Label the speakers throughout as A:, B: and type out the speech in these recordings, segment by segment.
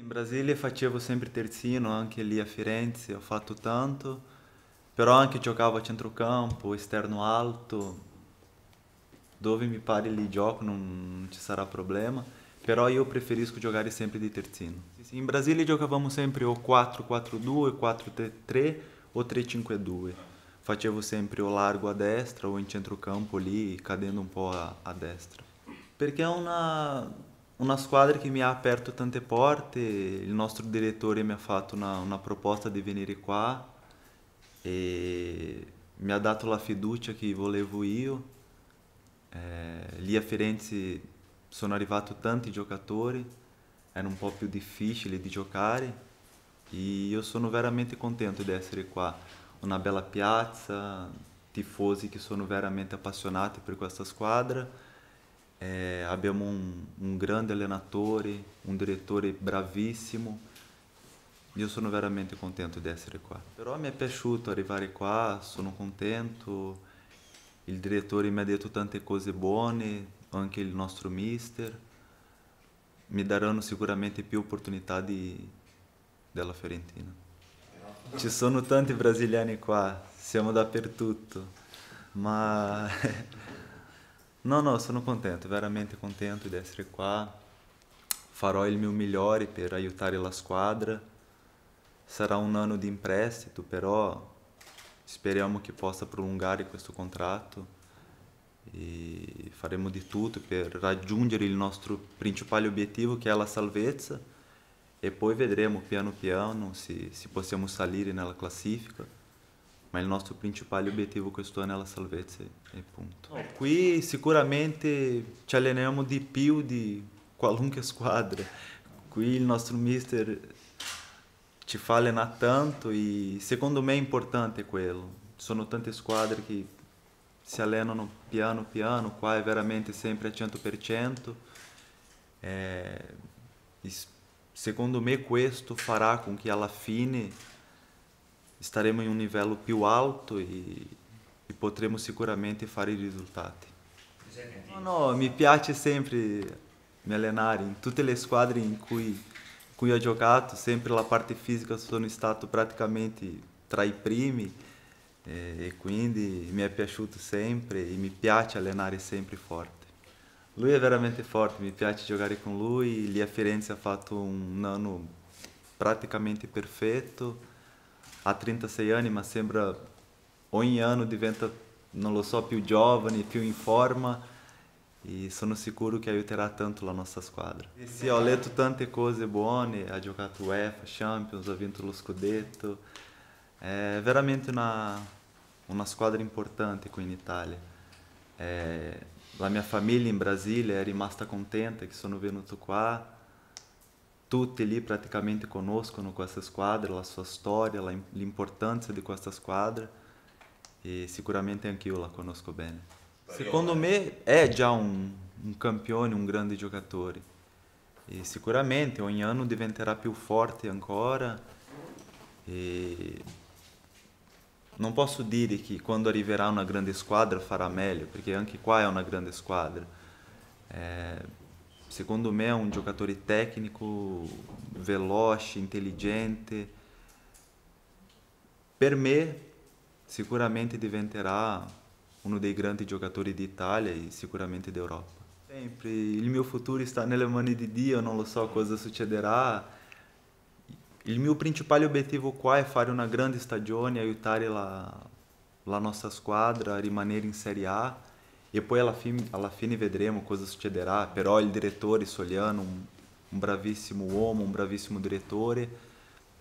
A: In Brasília facevo sempre terzino, anche lì a Firenze ho fatto tanto, però anche giocavo a centrocampo, esterno alto, dove mi pare lì gioco non ci sarà problema, però io preferisco giocare sempre di terzino. In Brasília giocavamo sempre o 4-4-2, 4-3-3 o 3-5-2. Facevo sempre o largo a destra o in centrocampo lì, cadendo un po' a, a destra. Perché è una una squadra che mi ha aperto tante porte, il nostro direttore mi ha fatto una, una proposta di venire qua e mi ha dato la fiducia che volevo io. Eh, lì a Firenze sono arrivati tanti giocatori, era un um po' più difficile di giocare e io sono veramente contento di essere qua. Una bella piazza, tifosi che sono veramente appassionati per questa squadra eh, abbiamo un, un, grande allenatore, un direttore bravissimo. Io sono veramente contento di essere qua. Però mi è piaciuto arrivare qua, sono contento. Il direttore mi ha detto tante cose buone, anche il nostro mister. Mi daranno sicuramente più opportunità della Fiorentina. Ci sono tanti brasiliani qua, siamo dappertutto, ma No, no, sono contento, veramente contento di essere qua. Farò il mio migliore per aiutare la squadra. Sarà un anno di imprestito, però speriamo che possa prolungare questo contratto e faremo di tutto per raggiungere il nostro principale obiettivo che è la salvezza e poi vedremo piano piano se, se possiamo salire nella classifica ma il nostro principale obiettivo quest'anno è la salvezza e punto. Oh. Qui sicuramente ci alleniamo di più di qualunque squadra, qui il nostro mister ci fa allenare tanto e secondo me è importante quello, ci sono tante squadre che si allenano piano piano, qua è veramente sempre al 100%, eh, secondo me questo farà con che alla fine staremo in un um livello più alto e, e potremo sicuramente fare i risultati. No, no, mi piace sempre mi allenare in tutte le squadre in cui, cui ho giocato, sempre la parte fisica sono stato praticamente tra i primi e, e quindi mi è piaciuto sempre e mi piace allenare sempre forte. Lui è veramente forte, mi piace giocare con lui, lì a Firenze ha fatto un anno praticamente perfetto a 36 anos, mas sembra ogni ano, diventa, Não lo so, più giovane, più in forma e sono sicuro che aiuterà tanto la nossa squadra. E sì, ho letto tante cose buone, ha giocato UEFA, Champions, ha vinto lo Scudetto, é veramente uma, uma squadra importante aqui in Itália. A la mia em in Brasile è rimasta contenta che sono venuto qua, tutti lì praticamente conoscono questa squadra, la sua storia, l'importanza di questa squadra e sicuramente anch'io la conosco bene. Secondo né? me è é già un, un campione, un grande giocatore e sicuramente ogni anno diventerà più forte ancora e non posso dire che quando arriverà una grande squadra farà meglio perché anche qua é è una grande squadra. Eh, é, Secondo me è un giocatore tecnico, veloce, intelligente. Per me sicuramente diventerà uno dei grandi giocatori d'Italia e sicuramente d'Europa. Sempre, il mio futuro sta nelle mani di Dio, non lo so cosa succederà. Il mio principale obiettivo qua è fare una grande stagione, aiutare la, la nostra squadra a rimanere in Serie A. E poi alla fine, alla fine vedremo cosa succederà, però il direttore Soliano, un, un bravissimo uomo, un bravissimo direttore,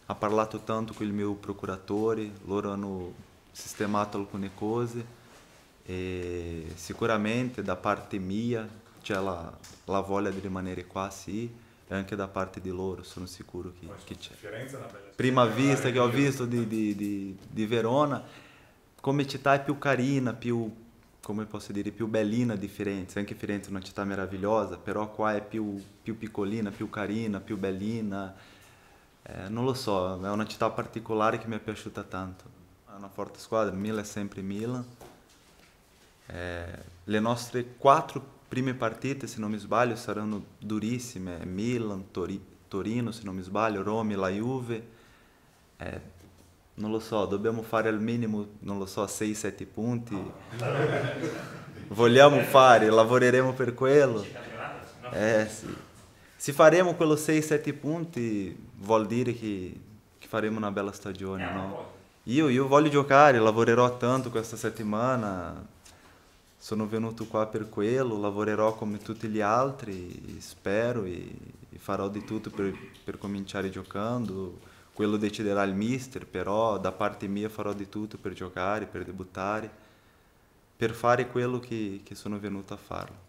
A: ha parlato tanto con il mio procuratore, loro hanno sistemato alcune cose e sicuramente da parte mia c'è la, la voglia di rimanere qua, sì, e anche da parte di loro sono sicuro che, che c'è. Prima é vista che ho é visto di, di, di, di Verona, come città è più carina, più come posso dire, più bellina di Firenze, anche Firenze è una città meravigliosa, però qua è più, più piccolina, più carina, più bellina, eh, non lo so, è una città particolare che mi è piaciuta tanto. È una forte squadra, Milan è sempre Milan. Eh, le nostre quattro prime partite, se non mi sbaglio, saranno durissime, Milan, Tori, Torino, se non mi sbaglio, Roma, la Juve. Eh, non lo so, dobbiamo fare al minimo, non lo so, 6-7 punti. Vogliamo fare, lavoreremo per quello. Eh sì. Se faremo quello 6-7 punti vuol dire che, che, faremo una bella stagione, no? Io, io voglio giocare, lavorerò tanto questa settimana, sono venuto qua per quello, lavorerò come tutti gli altri, spero e, e farò di tutto per, per cominciare giocando quello deciderà il mister, però da parte mia farò di tutto per giocare, per debuttare, per fare quello che, che sono venuto a farlo.